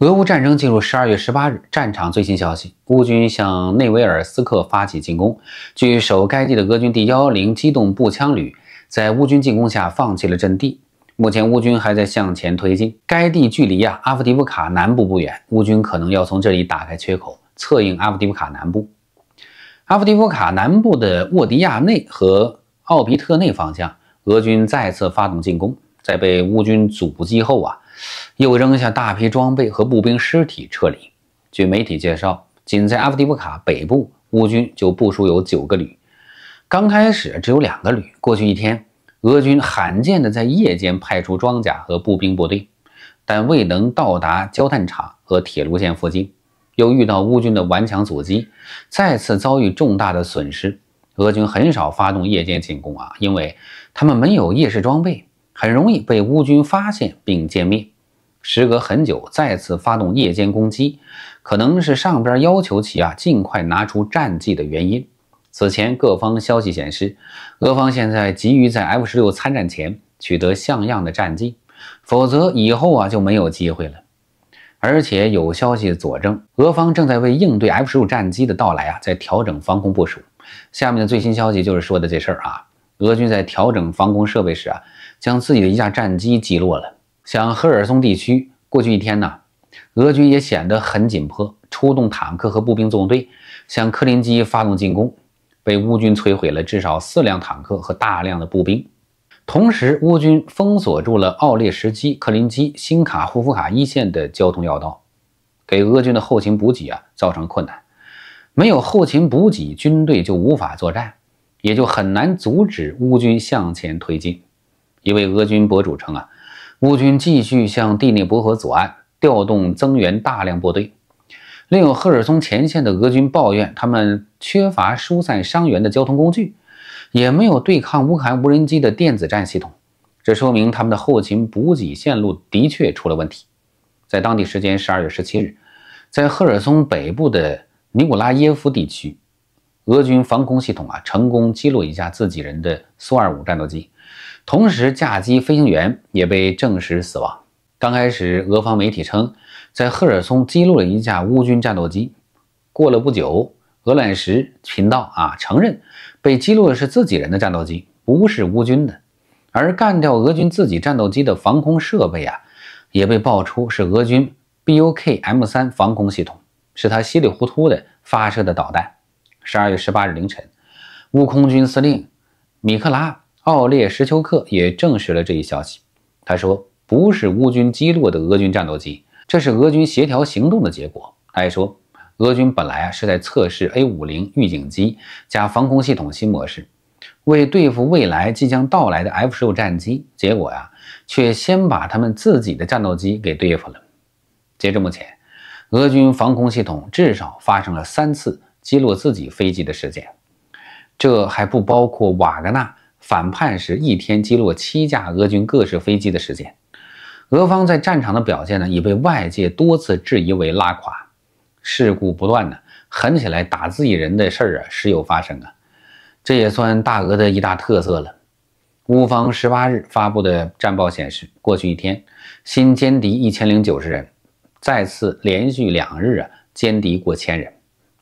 俄乌战争进入十二月十八日，战场最新消息：乌军向内维尔斯克发起进攻。据守该地的俄军第幺幺零机动步枪旅，在乌军进攻下放弃了阵地。目前，乌军还在向前推进。该地距离啊阿夫迪夫卡南部不远，乌军可能要从这里打开缺口，策应阿夫迪夫卡南部。阿夫迪夫卡南部的沃迪亚内和奥比特内方向，俄军再次发动进攻，在被乌军阻击后啊。又扔下大批装备和步兵尸体撤离。据媒体介绍，仅在阿夫迪夫卡北部，乌军就部署有九个旅。刚开始只有两个旅。过去一天，俄军罕见的在夜间派出装甲和步兵部队，但未能到达焦炭厂和铁路线附近，又遇到乌军的顽强阻击，再次遭遇重大的损失。俄军很少发动夜间进攻啊，因为他们没有夜视装备，很容易被乌军发现并歼灭。时隔很久，再次发动夜间攻击，可能是上边要求其啊尽快拿出战绩的原因。此前各方消息显示，俄方现在急于在 F 十六参战前取得像样的战绩，否则以后啊就没有机会了。而且有消息佐证，俄方正在为应对 F 十五战机的到来啊，在调整防空部署。下面的最新消息就是说的这事儿啊，俄军在调整防空设备时啊，将自己的一架战机击落了。像赫尔松地区，过去一天呢，俄军也显得很紧迫，出动坦克和步兵纵队向克林基发动进攻，被乌军摧毁了至少四辆坦克和大量的步兵。同时，乌军封锁住了奥列什基、克林基、新卡霍夫卡一线的交通要道，给俄军的后勤补给啊造成困难。没有后勤补给，军队就无法作战，也就很难阻止乌军向前推进。一位俄军博主称啊。乌军继续向第聂伯河左岸调动增援大量部队，另有赫尔松前线的俄军抱怨，他们缺乏疏散伤员的交通工具，也没有对抗乌克兰无人机的电子战系统，这说明他们的后勤补给线路的确出了问题。在当地时间十二月十七日，在赫尔松北部的尼古拉耶夫地区。俄军防空系统啊，成功击落一架自己人的苏 -25 战斗机，同时驾机飞行员也被证实死亡。刚开始，俄方媒体称在赫尔松击落了一架乌军战斗机。过了不久，鹅卵石频道啊承认被击落的是自己人的战斗机，不是乌军的。而干掉俄军自己战斗机的防空设备啊，也被爆出是俄军 Buk-M3 防空系统，是他稀里糊涂的发射的导弹。十二月十八日凌晨，乌空军司令米克拉奥列什丘克也证实了这一消息。他说：“不是乌军击落的俄军战斗机，这是俄军协调行动的结果。”他还说：“俄军本来啊是在测试 A 五零预警机加防空系统新模式，为对付未来即将到来的 F 十五战机，结果呀却先把他们自己的战斗机给对付了。”截至目前，俄军防空系统至少发生了三次。击落自己飞机的事件，这还不包括瓦格纳反叛时一天击落七架俄军各式飞机的事件。俄方在战场的表现呢，已被外界多次质疑为拉垮，事故不断呢，狠起来打自己人的事儿啊，时有发生啊，这也算大俄的一大特色了。乌方十八日发布的战报显示，过去一天新歼敌一千零九十人，再次连续两日啊歼敌过千人。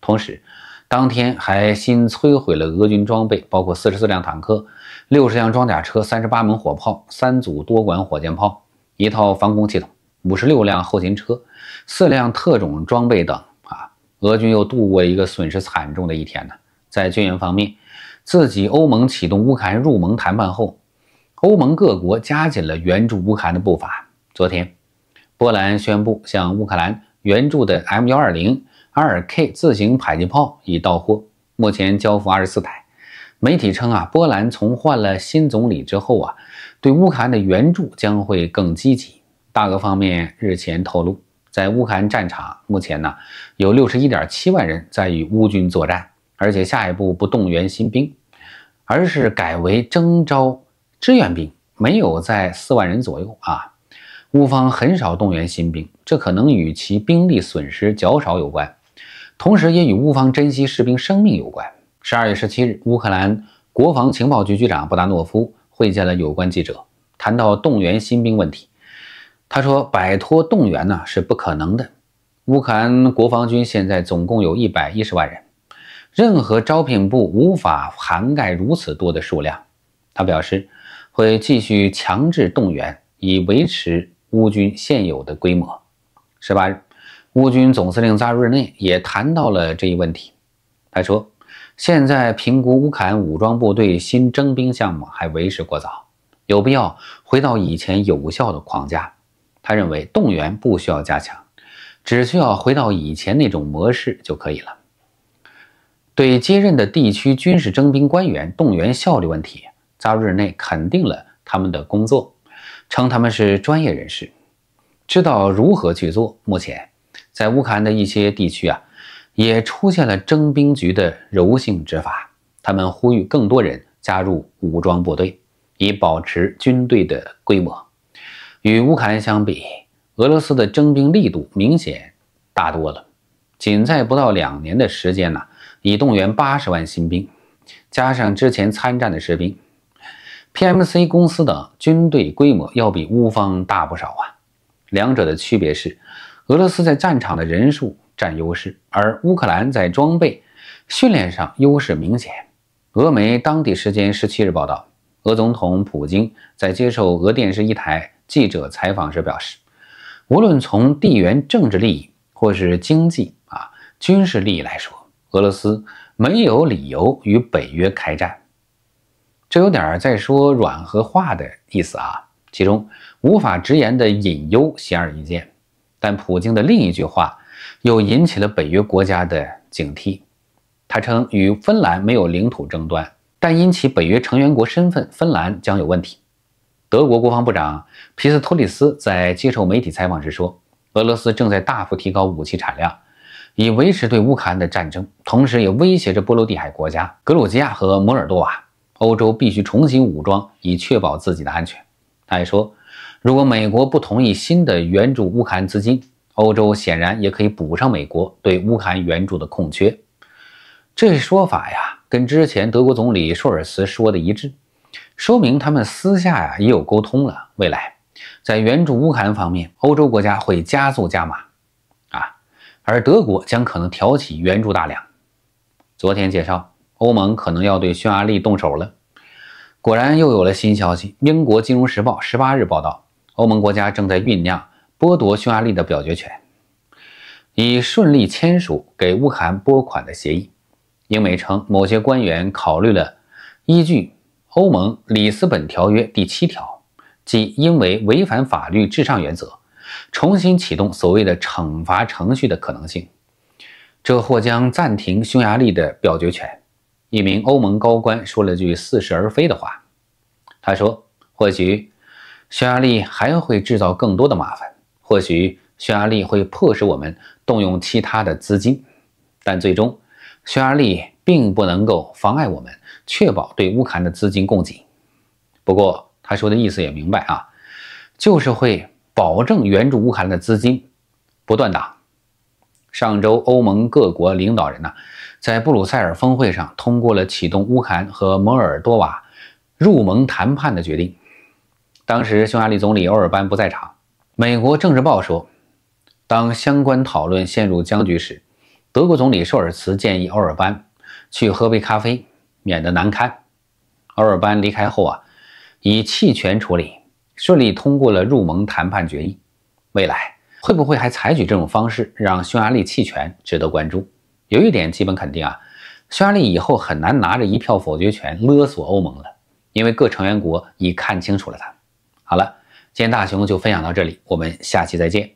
同时，当天还新摧毁了俄军装备，包括四十四辆坦克、六十辆装甲车、三十八门火炮、三组多管火箭炮、一套防空系统、五十六辆后勤车、四辆特种装备等。啊，俄军又度过一个损失惨重的一天呢。在军援方面，自己欧盟启动乌克兰入盟谈判后，欧盟各国加紧了援助乌克兰的步伐。昨天，波兰宣布向乌克兰援助的 M 幺二零。2K 自行迫击炮已到货，目前交付二十四台。媒体称啊，波兰从换了新总理之后啊，对乌克兰的援助将会更积极。大俄方面日前透露，在乌克兰战场，目前呢有六十一点七万人在与乌军作战，而且下一步不动员新兵，而是改为征召志愿兵，没有在四万人左右啊。乌方很少动员新兵，这可能与其兵力损失较少有关。同时，也与乌方珍惜士兵生命有关。十二月十七日，乌克兰国防情报局局长布达诺夫会见了有关记者，谈到动员新兵问题。他说：“摆脱动员呢是不可能的。乌克兰国防军现在总共有一百一十万人，任何招聘部无法涵盖如此多的数量。”他表示会继续强制动员，以维持乌军现有的规模。十八日。乌军总司令扎日内也谈到了这一问题。他说：“现在评估乌克兰武装部队新征兵项目还为时过早，有必要回到以前有效的框架。”他认为动员不需要加强，只需要回到以前那种模式就可以了。对接任的地区军事征兵官员动员效率问题，扎日内肯定了他们的工作，称他们是专业人士，知道如何去做。目前。在乌克兰的一些地区啊，也出现了征兵局的柔性执法，他们呼吁更多人加入武装部队，以保持军队的规模。与乌克兰相比，俄罗斯的征兵力度明显大多了。仅在不到两年的时间呢，已动员八十万新兵，加上之前参战的士兵，PMC 公司的军队规模要比乌方大不少啊。两者的区别是。俄罗斯在战场的人数占优势，而乌克兰在装备、训练上优势明显。俄媒当地时间十七日报道，俄总统普京在接受俄电视一台记者采访时表示：“无论从地缘政治利益，或是经济啊军事利益来说，俄罗斯没有理由与北约开战。”这有点在说软和话的意思啊，其中无法直言的隐忧显而易见。但普京的另一句话又引起了北约国家的警惕。他称与芬兰没有领土争端，但因其北约成员国身份，芬兰将有问题。德国国防部长皮斯托里斯在接受媒体采访时说：“俄罗斯正在大幅提高武器产量，以维持对乌克兰的战争，同时也威胁着波罗的海国家格鲁吉亚和摩尔多瓦。欧洲必须重新武装，以确保自己的安全。”他还说。如果美国不同意新的援助乌克兰资金，欧洲显然也可以补上美国对乌克兰援助的空缺。这说法呀，跟之前德国总理舒尔茨说的一致，说明他们私下呀也有沟通了。未来在援助乌克兰方面，欧洲国家会加速加码，啊，而德国将可能挑起援助大梁。昨天介绍，欧盟可能要对匈牙利动手了，果然又有了新消息。英国金融时报十八日报道。欧盟国家正在酝酿剥夺匈牙利的表决权，以顺利签署给乌克兰拨款的协议。英美称，某些官员考虑了依据欧盟里斯本条约第七条，即因为违反法律至上原则，重新启动所谓的惩罚程序的可能性。这或将暂停匈牙利的表决权。一名欧盟高官说了句似是而非的话，他说：“或许。”匈牙利还会制造更多的麻烦，或许匈牙利会迫使我们动用其他的资金，但最终匈牙利并不能够妨碍我们确保对乌克兰的资金供给。不过他说的意思也明白啊，就是会保证援助乌克兰的资金不断打。上周欧盟各国领导人呢，在布鲁塞尔峰会上通过了启动乌克兰和摩尔多瓦入盟谈判的决定。当时匈牙利总理欧尔班不在场，《美国政治报》说，当相关讨论陷入僵局时，德国总理朔尔茨建议欧尔班去喝杯咖啡，免得难堪。欧尔班离开后啊，以弃权处理，顺利通过了入盟谈判决议。未来会不会还采取这种方式让匈牙利弃权，值得关注。有一点基本肯定啊，匈牙利以后很难拿着一票否决权勒索欧盟了，因为各成员国已看清楚了他。好了，今天大熊就分享到这里，我们下期再见。